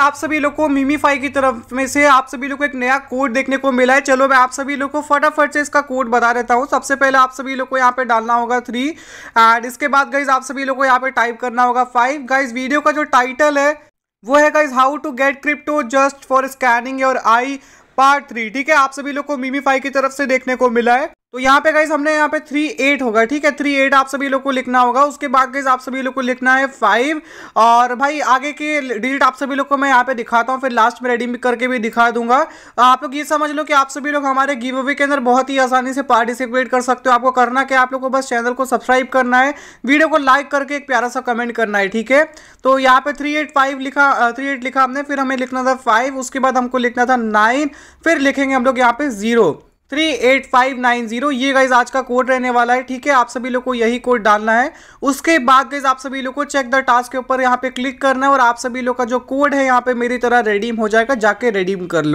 आप सभी लोग को फाई की तरफ में से आप सभी लोग को एक नया कोड देखने को मिला है चलो मैं आप सभी लोग को फटाफट से इसका कोड बता देता हूँ सबसे पहले आप सभी लोग को यहाँ पे डालना होगा थ्री एंड इसके बाद गाइज आप सभी लोग को यहाँ पे टाइप करना होगा फाइव गाइज वीडियो का जो टाइटल है वो है guys how to get crypto just for scanning your eye part three ठीक है आप सभी लोग को फाई की तरफ से देखने को मिला है तो यहाँ पे गाइज हमने यहाँ पे थ्री एट होगा ठीक है थ्री एट आप सभी लोग को लिखना होगा उसके बाद गाइज आप सभी लोग को लिखना है फाइव और भाई आगे के डिजिट आप सभी लोग को मैं यहाँ पे दिखाता हूँ फिर लास्ट में रेडी करके भी दिखा दूंगा आप लोग ये समझ लो कि आप सभी लोग हमारे गिव अवे के अंदर बहुत ही आसानी से पार्टिसिपेट कर सकते हो आपको करना क्या आप लोग को बस चैनल को सब्सक्राइब करना है वीडियो को लाइक करके एक प्यारा सा कमेंट करना है ठीक है तो यहाँ पे थ्री एट फाइव लिखा थ्री एट लिखा हमने फिर हमें लिखना था फाइव उसके बाद हमको लिखना था नाइन फिर लिखेंगे हम लोग यहाँ पे zero three eight five nine zero ये गाइज आज का कोड रहने वाला है ठीक है आप सभी लोग को यही कोड डालना है उसके बाद गाइज आप सभी लोग को चेक द टास्क के ऊपर यहाँ पे क्लिक करना है और आप सभी लोग का जो कोड है यहाँ पे मेरी तरह रेडीम हो जाएगा जाके रेडीम कर लो